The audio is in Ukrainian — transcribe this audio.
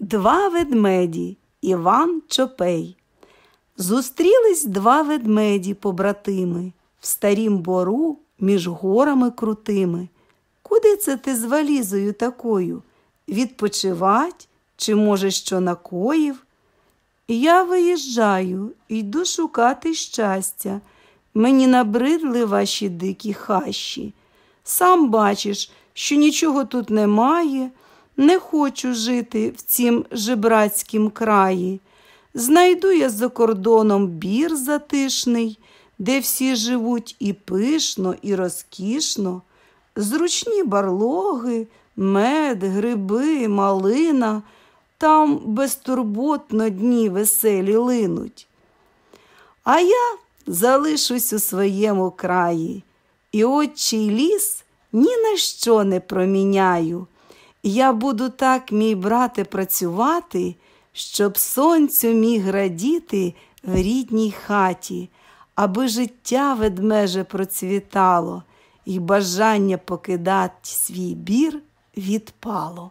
Два ведмеді Іван Чопей. Зустрілись два ведмеді побратими в старім бору між горами крутими. Куди це ти з валізою такою? Відпочивать чи, може, що накоїв? Я виїжджаю, йду шукати щастя. Мені набридли ваші дикі хащі. Сам бачиш, що нічого тут немає. Не хочу жити в цім жебрацькім краї. Знайду я за кордоном бір затишний, де всі живуть і пишно, і розкішно, зручні барлоги, мед, гриби, малина, там безтурботно дні веселі линуть. А я залишусь у своєму краї, і отчий ліс ні на що не проміняю. Я буду так, мій брате, працювати, щоб сонцю міг радіти в рідній хаті, аби життя ведмеже процвітало, І бажання покидати свій бір відпало.